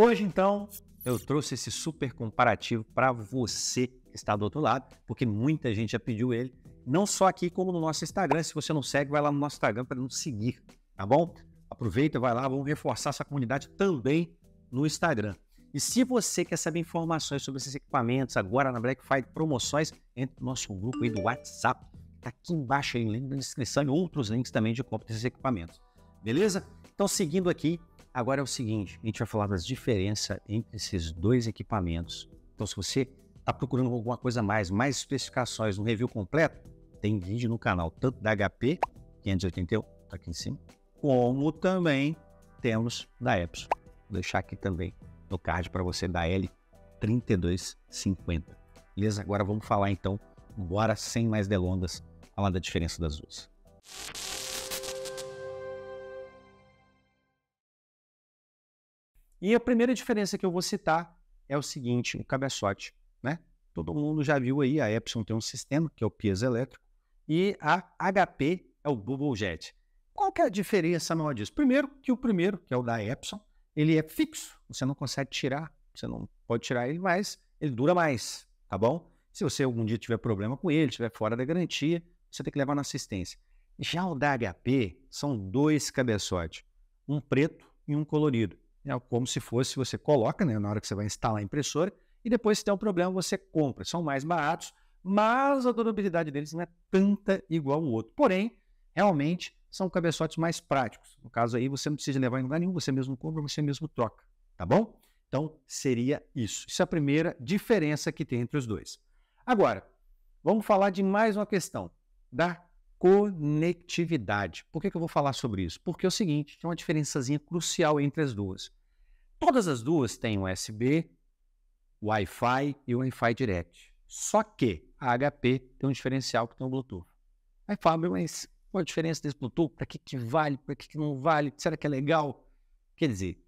Hoje, então, eu trouxe esse super comparativo para você que está do outro lado, porque muita gente já pediu ele, não só aqui como no nosso Instagram. Se você não segue, vai lá no nosso Instagram para nos seguir, tá bom? Aproveita, vai lá, vamos reforçar essa comunidade também no Instagram. E se você quer saber informações sobre esses equipamentos agora na Black Friday, promoções, entre no nosso grupo aí do WhatsApp. Tá aqui embaixo aí, link na descrição e outros links também de compra desses equipamentos. Beleza? Então, seguindo aqui, Agora é o seguinte, a gente vai falar das diferenças entre esses dois equipamentos. Então, se você está procurando alguma coisa mais, mais especificações, um review completo, tem vídeo no canal, tanto da HP 581, tá aqui em cima, como também temos da Epson. Vou deixar aqui também no card para você da L3250. Beleza? Agora vamos falar então, bora sem mais delongas, falar da diferença das duas. E a primeira diferença que eu vou citar é o seguinte, o cabeçote, né? Todo mundo já viu aí, a Epson tem um sistema, que é o piezoelétrico, e a HP é o Bubble Jet. Qual que é a diferença maior disso? Primeiro, que o primeiro, que é o da Epson, ele é fixo, você não consegue tirar, você não pode tirar ele mais, ele dura mais, tá bom? Se você algum dia tiver problema com ele, estiver fora da garantia, você tem que levar na assistência. Já o da HP são dois cabeçotes, um preto e um colorido é como se fosse você coloca né, na hora que você vai instalar a impressora e depois se tem um problema você compra. São mais baratos, mas a durabilidade deles não é tanta igual o outro. Porém, realmente são cabeçotes mais práticos. No caso aí você não precisa levar em lugar nenhum, você mesmo compra, você mesmo troca, tá bom? Então seria isso. Isso é a primeira diferença que tem entre os dois. Agora, vamos falar de mais uma questão da conectividade. Por que, que eu vou falar sobre isso? Porque é o seguinte, tem uma diferençazinha crucial entre as duas. Todas as duas têm USB, Wi-Fi e Wi-Fi Direct. Só que a HP tem um diferencial que tem o Bluetooth. Aí Fábio, mas qual a diferença desse Bluetooth? Para que, que vale? Para que, que não vale? Será que é legal? Quer dizer,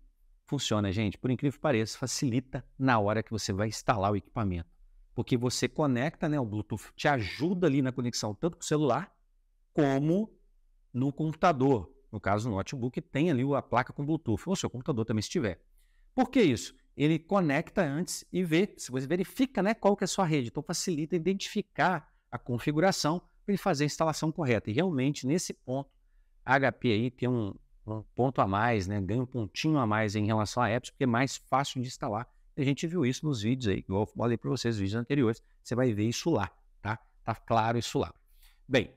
funciona, gente. Por incrível que pareça, facilita na hora que você vai instalar o equipamento. Porque você conecta, né? O Bluetooth te ajuda ali na conexão, tanto com o celular como no computador. No caso, o notebook tem ali a placa com Bluetooth, ou seu computador também se tiver. Por que isso? Ele conecta antes e vê, se você verifica né, qual que é a sua rede. Então facilita identificar a configuração para ele fazer a instalação correta. E realmente, nesse ponto, a HP aí tem um, um ponto a mais, né? ganha um pontinho a mais em relação à apps, porque é mais fácil de instalar. A gente viu isso nos vídeos aí, igual eu falei para vocês, vídeos anteriores, você vai ver isso lá, tá? Tá claro isso lá. Bem,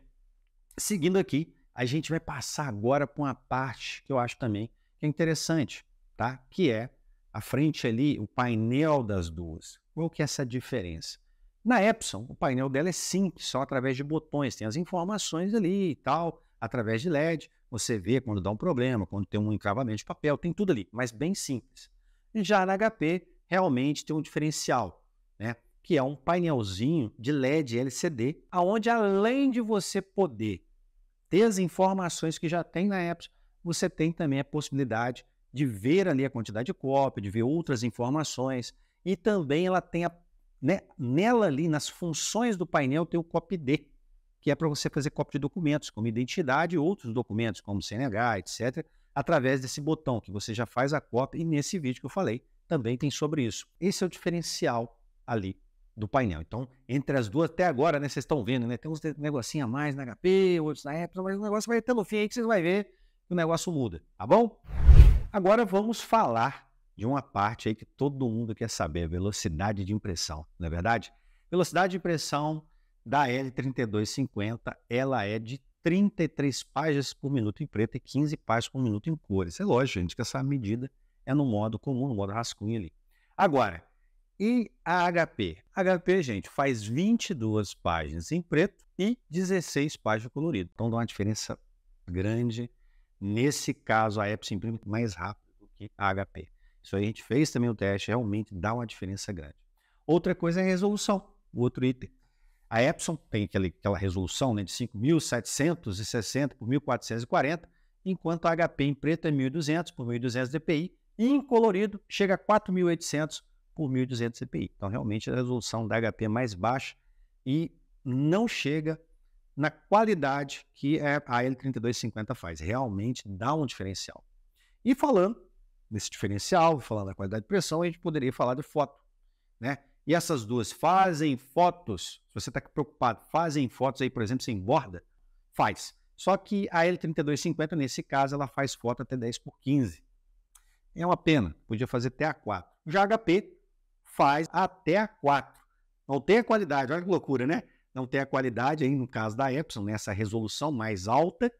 seguindo aqui, a gente vai passar agora para uma parte que eu acho também que é interessante, tá? Que é à frente ali o painel das duas. Qual que é essa diferença? Na Epson, o painel dela é simples, só através de botões, tem as informações ali e tal, através de LED, você vê quando dá um problema, quando tem um encravamento de papel, tem tudo ali, mas bem simples. Já na HP, realmente tem um diferencial, né? que é um painelzinho de LED LCD, aonde além de você poder ter as informações que já tem na Epson, você tem também a possibilidade de ver ali a quantidade de cópia, de ver outras informações, e também ela tem a, né, nela ali, nas funções do painel, tem o D que é para você fazer cópia de documentos, como identidade e outros documentos, como CNH, etc., através desse botão que você já faz a cópia, e nesse vídeo que eu falei também tem sobre isso. Esse é o diferencial ali do painel. Então, entre as duas, até agora, né, vocês estão vendo, né, tem uns negocinho a mais na HP, outros na Apple, mas o negócio vai até no fim aí que vocês vão ver que o negócio muda, tá bom? Agora vamos falar de uma parte aí que todo mundo quer saber, velocidade de impressão, não é verdade? Velocidade de impressão da L3250, ela é de 33 páginas por minuto em preto e 15 páginas por minuto em cores. É lógico, gente, que essa medida é no modo comum, no modo rascunho ali. Agora, e a HP? A HP, gente, faz 22 páginas em preto e 16 páginas colorido. Então dá uma diferença grande Nesse caso, a Epson imprime mais rápido do que a HP. Isso aí a gente fez também o teste, realmente dá uma diferença grande. Outra coisa é a resolução, o outro item. A Epson tem aquele, aquela resolução né, de 5.760 por 1.440, enquanto a HP em preto é 1.200 por 1.200 dpi, e em colorido chega a 4.800 por 1.200 dpi. Então, realmente, a resolução da HP é mais baixa e não chega na qualidade que é a L3250 faz. Realmente dá um diferencial. E falando nesse diferencial, falando da qualidade de pressão, a gente poderia falar de foto, né? E essas duas fazem fotos. Se você está preocupado, fazem fotos aí, por exemplo, sem borda? Faz. Só que a L3250, nesse caso, ela faz foto até 10 por 15. É uma pena, podia fazer até a 4. Já a HP faz até a 4. Não tem a qualidade, olha que loucura, né? não tem a qualidade, aí no caso da Epson, nessa né, resolução mais alta,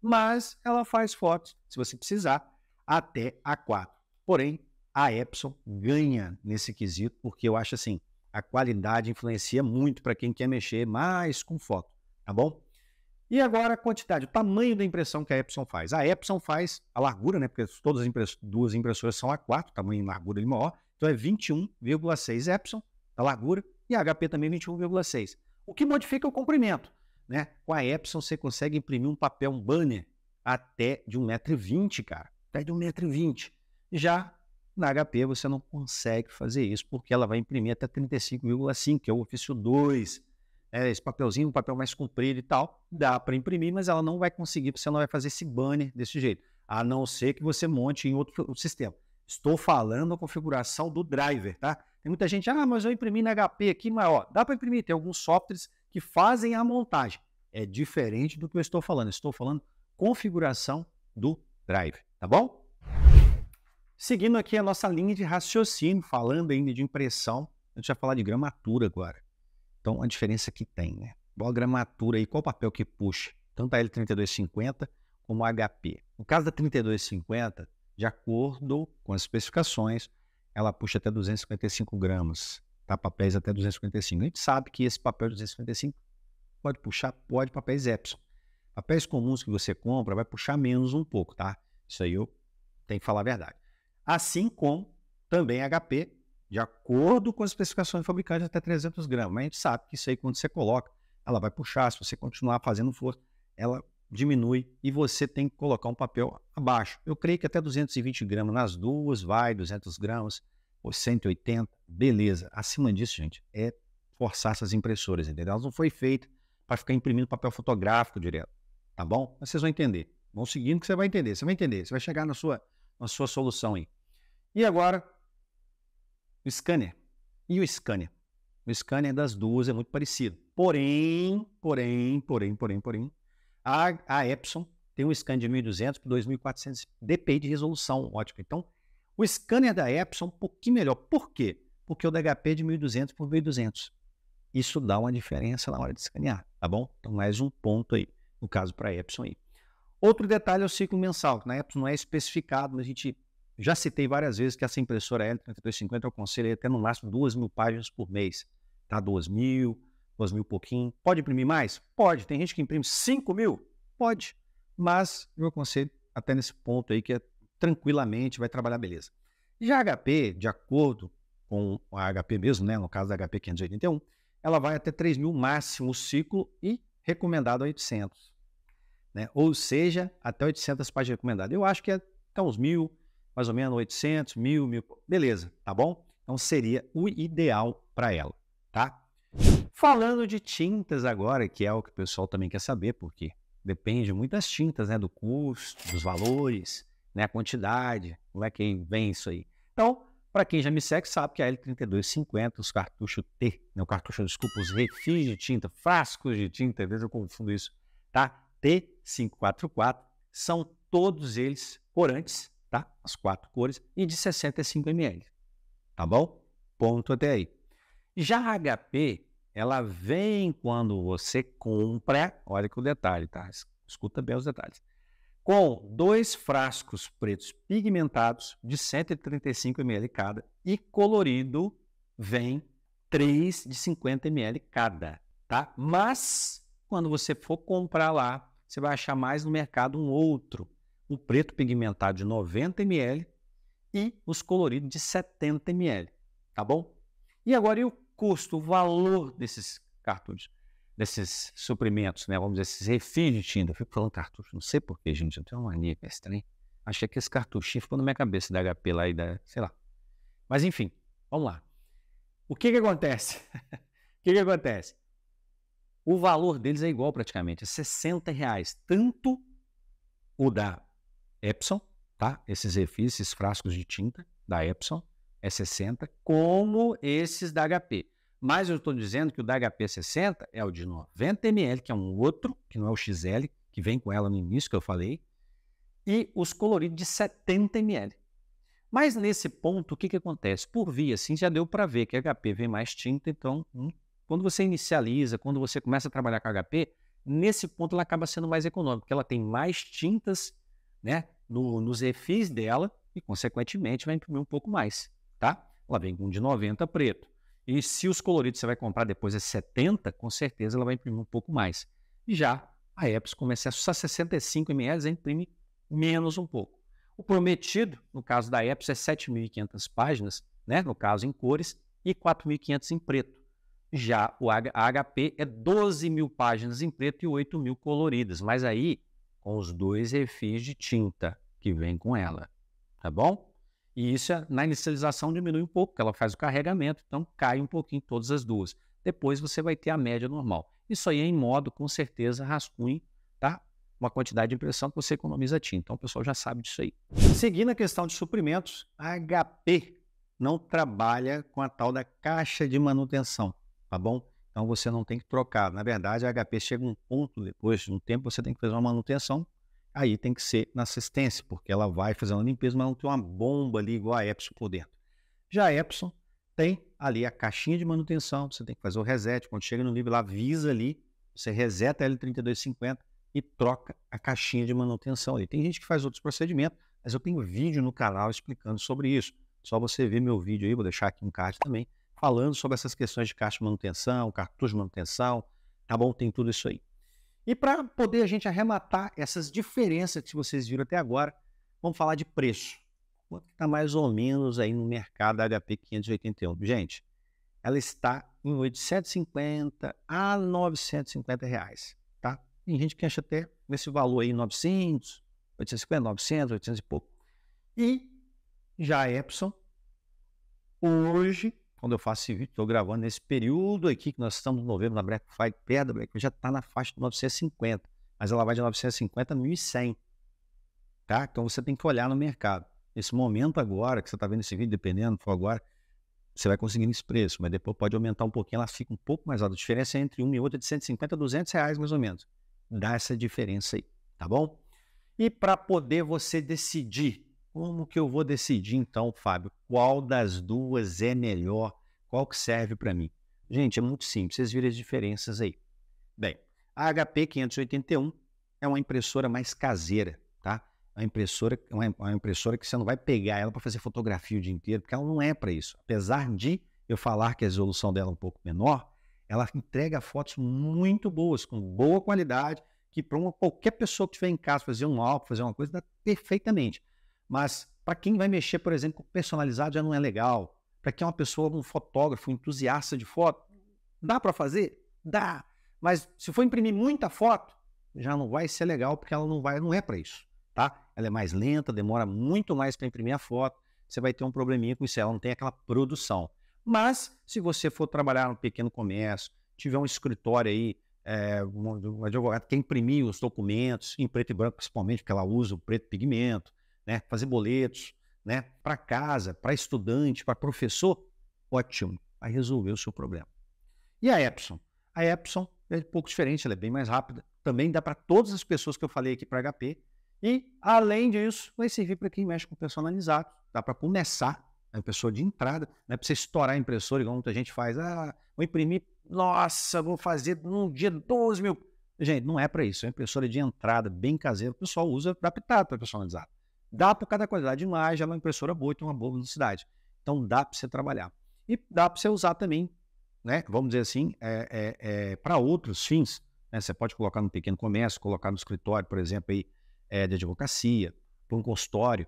mas ela faz fotos, se você precisar, até a 4. Porém, a Epson ganha nesse quesito, porque eu acho assim, a qualidade influencia muito para quem quer mexer mais com foto, tá bom? E agora a quantidade, o tamanho da impressão que a Epson faz. A Epson faz a largura, né? Porque todas as impress duas impressoras são A4, tamanho e largura de maior. Então é 21,6 Epson, a largura, e a HP também 21,6 o que modifica é o comprimento. Né? Com a Epson você consegue imprimir um papel, um banner, até de 1,20m, cara. Até de 1,20m. Já na HP você não consegue fazer isso, porque ela vai imprimir até 35,5, assim, que é o ofício 2. É, esse papelzinho, um papel mais comprido e tal, dá para imprimir, mas ela não vai conseguir, porque você não vai fazer esse banner desse jeito. A não ser que você monte em outro sistema. Estou falando a configuração do driver, tá? Tem muita gente, ah, mas eu imprimi na HP aqui, mas ó, dá para imprimir, tem alguns softwares que fazem a montagem. É diferente do que eu estou falando, estou falando configuração do driver, tá bom? Seguindo aqui a nossa linha de raciocínio, falando ainda de impressão, a gente vai falar de gramatura agora. Então, a diferença que tem, né? Qual a gramatura e qual papel que puxa? Tanto a L3250 como a HP. No caso da 3250, de acordo com as especificações, ela puxa até 255 gramas, tá? Papéis até 255. A gente sabe que esse papel 255 pode puxar, pode papéis Epson. Papéis comuns que você compra vai puxar menos um pouco, tá? Isso aí eu tenho que falar a verdade. Assim como também HP, de acordo com as especificações do fabricante, até 300 gramas. Mas a gente sabe que isso aí, quando você coloca, ela vai puxar. Se você continuar fazendo força, ela diminui e você tem que colocar um papel abaixo. Eu creio que até 220 gramas nas duas vai, 200 gramas ou 180, beleza. Acima disso, gente, é forçar essas impressoras, entendeu? Elas não foi feito para ficar imprimindo papel fotográfico direto, tá bom? Mas vocês vão entender. Vão seguindo que você vai entender, você vai entender, você vai chegar na sua, na sua solução aí. E agora, o scanner. E o scanner? O scanner das duas é muito parecido. Porém, porém, porém, porém, porém, a, a Epson tem um scan de 1200 por 2400 dpi de resolução ótica. Então, o scanner da Epson é um pouquinho melhor. Por quê? Porque o da HP é de 1200 por 1200. Isso dá uma diferença na hora de escanear, tá bom? Então, mais um ponto aí, no caso para a Epson aí. Outro detalhe é o ciclo mensal, que na Epson não é especificado, mas a gente já citei várias vezes que essa impressora L3250 eu aconselho até no máximo 2 mil páginas por mês, tá? 2 mil, 2 mil pouquinho. Pode imprimir mais? Pode. Tem gente que imprime 5 mil? Pode. Mas eu aconselho até nesse ponto aí que é, tranquilamente vai trabalhar beleza. Já a HP, de acordo com a HP mesmo, né, no caso da HP 581, ela vai até 3 mil máximo ciclo e recomendado a 800. Né? Ou seja, até 800 páginas recomendadas. Eu acho que é até uns mil, mais ou menos 800, mil, mil. Beleza, tá bom? Então seria o ideal para ela, tá? Falando de tintas agora, que é o que o pessoal também quer saber, porque depende muito das tintas, né? Do custo, dos valores, né? A quantidade, como é que vem isso aí. Então, para quem já me segue, sabe que a L3250, os cartuchos T, não, né? cartucho, desculpa, os refis de tinta, frascos de tinta, às vezes eu confundo isso, tá? T544, são todos eles corantes, tá? As quatro cores, e de 65 ml, tá bom? Ponto até aí. Já a HP, ela vem quando você compra, olha que o detalhe, tá? Escuta bem os detalhes. Com dois frascos pretos pigmentados de 135 ml cada e colorido vem três de 50 ml cada, tá? Mas quando você for comprar lá, você vai achar mais no mercado um outro, um preto pigmentado de 90 ml e os coloridos de 70 ml, tá bom? E agora e o custo, o valor desses cartuchos, desses suprimentos, né? Vamos dizer, esses refis de tinta. Eu fico falando cartucho, não sei porquê, gente. Eu tenho uma mania com esse trem. Achei que esse cartuchinho ficou na minha cabeça da HP lá e da. sei lá. Mas enfim, vamos lá. O que que acontece? o que que acontece? O valor deles é igual praticamente, é 60 reais. Tanto o da Epson, tá? Esses refis, esses frascos de tinta da Epson, é 60, como esses da HP. Mas eu estou dizendo que o da HP60 é o de 90 ml, que é um outro, que não é o XL, que vem com ela no início que eu falei, e os coloridos de 70 ml. Mas nesse ponto, o que, que acontece? Por via, assim, já deu para ver que HP vem mais tinta, então, hum, quando você inicializa, quando você começa a trabalhar com HP, nesse ponto ela acaba sendo mais econômica, porque ela tem mais tintas né, no, nos refis dela e, consequentemente, vai imprimir um pouco mais. Tá? Ela vem com um de 90 preto. E se os coloridos você vai comprar depois é 70, com certeza ela vai imprimir um pouco mais. E já a Epson, com excesso a 65 ml, imprime menos um pouco. O prometido, no caso da Epson, é 7.500 páginas, né? no caso em cores, e 4.500 em preto. Já o HP é 12.000 páginas em preto e 8.000 coloridas, mas aí com os dois refis de tinta que vem com ela, tá bom? E isso é, na inicialização diminui um pouco, porque ela faz o carregamento, então cai um pouquinho todas as duas. Depois você vai ter a média normal. Isso aí é em modo, com certeza, rascunho, tá? Uma quantidade de impressão que você economiza tinta. Então o pessoal já sabe disso aí. Seguindo a questão de suprimentos, a HP não trabalha com a tal da caixa de manutenção, tá bom? Então você não tem que trocar. Na verdade, a HP chega um ponto depois de um tempo, você tem que fazer uma manutenção aí tem que ser na assistência, porque ela vai fazer uma limpeza, mas não tem uma bomba ali igual a Epson por dentro. Já a Epson tem ali a caixinha de manutenção, você tem que fazer o reset. Quando chega no nível, avisa ali, você reseta a L3250 e troca a caixinha de manutenção ali. Tem gente que faz outros procedimentos, mas eu tenho vídeo no canal explicando sobre isso. Só você ver meu vídeo aí, vou deixar aqui um card também, falando sobre essas questões de caixa de manutenção, cartucho de manutenção, tá bom? Tem tudo isso aí. E para poder a gente arrematar essas diferenças que vocês viram até agora, vamos falar de preço. Quanto está mais ou menos aí no mercado da HP 581? Gente, ela está em 850 a 950 reais, tá? Tem gente que acha até nesse valor aí 900, 850, 900, 800 e pouco. E já a Epson, hoje, quando eu faço esse vídeo, estou gravando nesse período aqui que nós estamos no novembro na Black Friday, perto da Black Friday, já está na faixa de 950, mas ela vai de 950 a 1100, tá? Então você tem que olhar no mercado. Nesse momento agora, que você está vendo esse vídeo, dependendo, for agora, você vai conseguir esse preço, mas depois pode aumentar um pouquinho, ela fica um pouco mais alta. A diferença é entre uma e outra é de 150 a 200 reais, mais ou menos. Dá essa diferença aí, tá bom? E para poder você decidir como que eu vou decidir então, Fábio, qual das duas é melhor? Qual que serve para mim? Gente, é muito simples, vocês viram as diferenças aí. Bem, a HP 581 é uma impressora mais caseira, tá? É uma impressora, é uma, é uma impressora que você não vai pegar ela para fazer fotografia o dia inteiro, porque ela não é para isso. Apesar de eu falar que a resolução dela é um pouco menor, ela entrega fotos muito boas, com boa qualidade, que para qualquer pessoa que estiver em casa fazer um álbum, fazer uma coisa, dá perfeitamente. Mas para quem vai mexer, por exemplo, com personalizado já não é legal. Para quem é uma pessoa, um fotógrafo, um entusiasta de foto, dá para fazer? Dá. Mas se for imprimir muita foto, já não vai ser legal porque ela não vai, não é para isso, tá? Ela é mais lenta, demora muito mais para imprimir a foto. Você vai ter um probleminha com isso, ela não tem aquela produção. Mas se você for trabalhar no pequeno comércio, tiver um escritório aí, é, um advogado quer imprimir os documentos em preto e branco, principalmente porque ela usa o preto pigmento, né? fazer boletos, né? para casa, para estudante, para professor, ótimo, vai resolver o seu problema. E a Epson? A Epson é um pouco diferente, ela é bem mais rápida, também dá para todas as pessoas que eu falei aqui para HP, e além disso, vai servir para quem mexe com personalizado, dá para começar é a impressora de entrada, não é para você estourar a impressora, igual muita gente faz, ah, vou imprimir, nossa, vou fazer num dia 12 mil. Gente, não é para isso, é uma impressora de entrada, bem caseira, o pessoal usa adaptado para personalizado. Dá para cada qualidade de imagem, ela é uma impressora boa e tem uma boa velocidade. Então dá para você trabalhar. E dá para você usar também, né? Vamos dizer assim, é, é, é, para outros fins. Né? Você pode colocar no pequeno comércio, colocar no escritório, por exemplo, aí, é, de advocacia, para um consultório,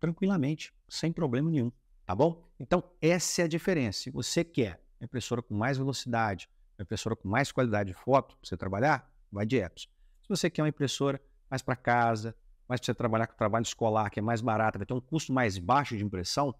tranquilamente, sem problema nenhum. Tá bom? Então, essa é a diferença. Se você quer uma impressora com mais velocidade, uma impressora com mais qualidade de foto para você trabalhar, vai de apps. Se você quer uma impressora mais para casa, mas para você trabalhar com trabalho escolar, que é mais barato, vai ter um custo mais baixo de impressão,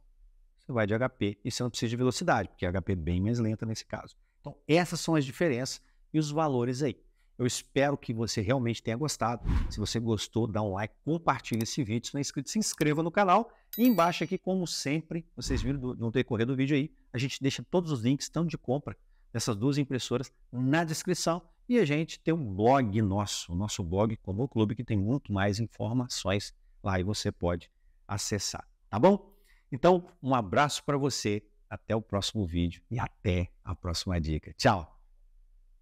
você vai de HP e você não precisa de velocidade, porque HP é bem mais lenta nesse caso. Então, essas são as diferenças e os valores aí. Eu espero que você realmente tenha gostado. Se você gostou, dá um like, compartilha esse vídeo. Se não é inscrito, se inscreva no canal. E embaixo aqui, como sempre, vocês viram no decorrer do vídeo aí, a gente deixa todos os links, tanto de compra dessas duas impressoras, na descrição. E a gente tem um blog nosso, o nosso blog como clube, que tem muito mais informações lá e você pode acessar, tá bom? Então, um abraço para você, até o próximo vídeo e até a próxima dica. Tchau!